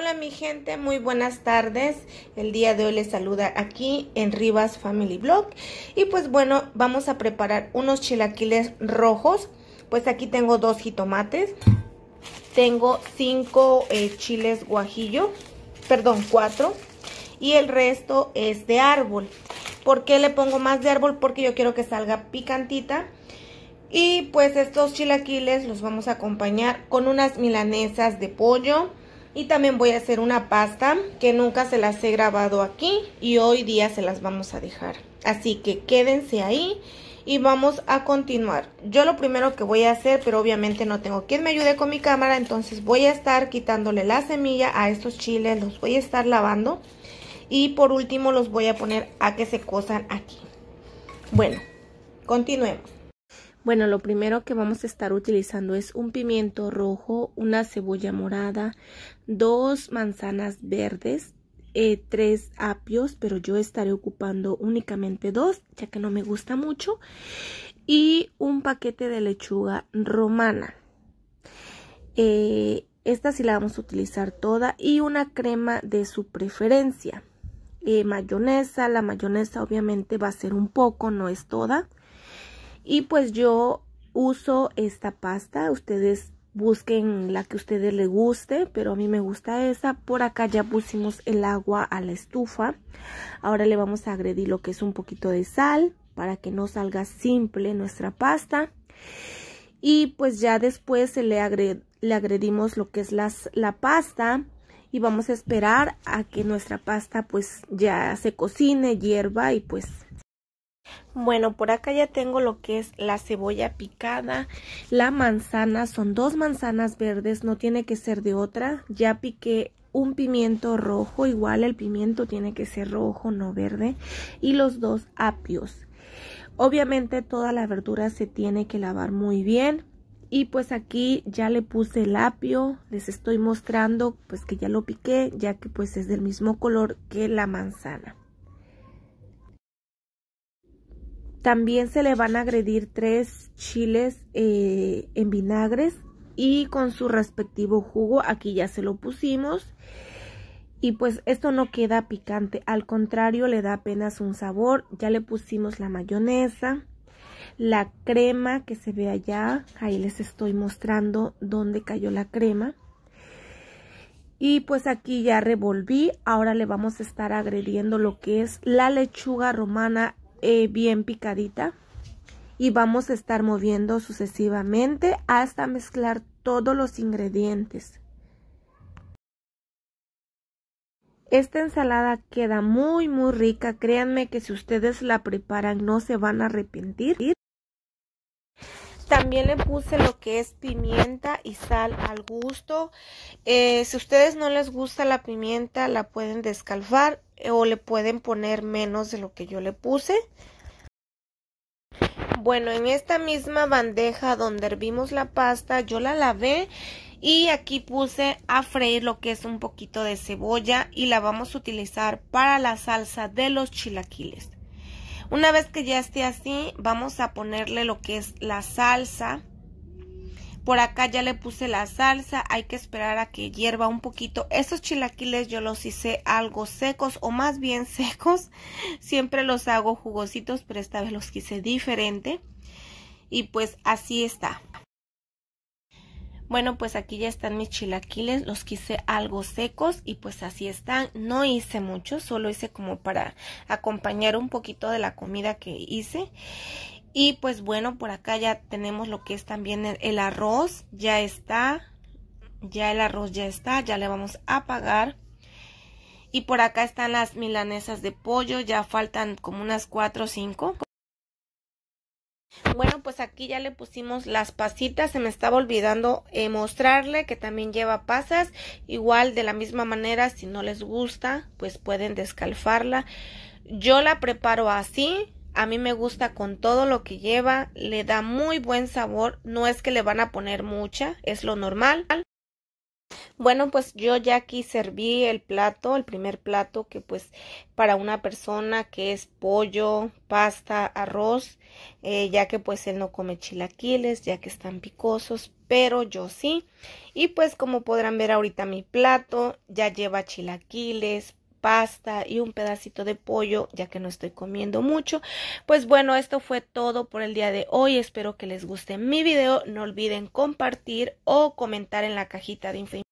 Hola mi gente, muy buenas tardes. El día de hoy les saluda aquí en Rivas Family Blog. Y pues bueno, vamos a preparar unos chilaquiles rojos. Pues aquí tengo dos jitomates. Tengo cinco eh, chiles guajillo, perdón, cuatro. Y el resto es de árbol. ¿Por qué le pongo más de árbol? Porque yo quiero que salga picantita. Y pues estos chilaquiles los vamos a acompañar con unas milanesas de pollo y también voy a hacer una pasta que nunca se las he grabado aquí y hoy día se las vamos a dejar. Así que quédense ahí y vamos a continuar. Yo lo primero que voy a hacer, pero obviamente no tengo quien me ayude con mi cámara, entonces voy a estar quitándole la semilla a estos chiles, los voy a estar lavando. Y por último los voy a poner a que se cosan aquí. Bueno, continuemos. Bueno, lo primero que vamos a estar utilizando es un pimiento rojo, una cebolla morada, dos manzanas verdes, eh, tres apios, pero yo estaré ocupando únicamente dos, ya que no me gusta mucho, y un paquete de lechuga romana. Eh, esta sí la vamos a utilizar toda y una crema de su preferencia. Eh, mayonesa, la mayonesa obviamente va a ser un poco, no es toda. Y pues yo uso esta pasta. Ustedes busquen la que a ustedes les guste, pero a mí me gusta esa. Por acá ya pusimos el agua a la estufa. Ahora le vamos a agredir lo que es un poquito de sal para que no salga simple nuestra pasta. Y pues ya después se le, le agredimos lo que es la pasta y vamos a esperar a que nuestra pasta pues ya se cocine, hierva y pues bueno, por acá ya tengo lo que es la cebolla picada, la manzana, son dos manzanas verdes, no tiene que ser de otra. Ya piqué un pimiento rojo, igual el pimiento tiene que ser rojo, no verde, y los dos apios. Obviamente toda la verdura se tiene que lavar muy bien. Y pues aquí ya le puse el apio, les estoy mostrando pues que ya lo piqué, ya que pues es del mismo color que la manzana. También se le van a agredir tres chiles eh, en vinagres y con su respectivo jugo. Aquí ya se lo pusimos. Y pues esto no queda picante, al contrario le da apenas un sabor. Ya le pusimos la mayonesa, la crema que se ve allá. Ahí les estoy mostrando dónde cayó la crema. Y pues aquí ya revolví, ahora le vamos a estar agrediendo lo que es la lechuga romana eh, bien picadita y vamos a estar moviendo sucesivamente hasta mezclar todos los ingredientes. Esta ensalada queda muy muy rica, créanme que si ustedes la preparan no se van a arrepentir. También le puse lo que es pimienta y sal al gusto. Eh, si ustedes no les gusta la pimienta, la pueden descalfar eh, o le pueden poner menos de lo que yo le puse. Bueno, en esta misma bandeja donde hervimos la pasta, yo la lavé y aquí puse a freír lo que es un poquito de cebolla y la vamos a utilizar para la salsa de los chilaquiles. Una vez que ya esté así, vamos a ponerle lo que es la salsa. Por acá ya le puse la salsa, hay que esperar a que hierva un poquito. Esos chilaquiles yo los hice algo secos o más bien secos. Siempre los hago jugositos, pero esta vez los quise diferente. Y pues así está. Bueno, pues aquí ya están mis chilaquiles, los quise algo secos y pues así están. No hice mucho, solo hice como para acompañar un poquito de la comida que hice. Y pues bueno, por acá ya tenemos lo que es también el, arroz, ya está, ya el arroz ya está, ya le vamos a apagar. Y por acá están las milanesas de pollo, ya faltan como unas cuatro o 5. Bueno, pues aquí ya le pusimos las pasitas, se me estaba olvidando eh, mostrarle que también lleva pasas, igual de la misma manera, si no les gusta, pues pueden descalfarla. Yo la preparo así, a mí me gusta con todo lo que lleva, le da muy buen sabor, no es que le van a poner mucha, es lo normal. Bueno, pues yo ya aquí serví el plato, el primer plato que pues para una persona que es pollo, pasta, arroz, eh, ya que pues él no come chilaquiles, ya que están picosos, pero yo sí. Y pues como podrán ver ahorita mi plato ya lleva chilaquiles, pasta y un pedacito de pollo, ya que no estoy comiendo mucho. Pues bueno, esto fue todo por el día de hoy. Espero que les guste mi video. No olviden compartir o comentar en la cajita de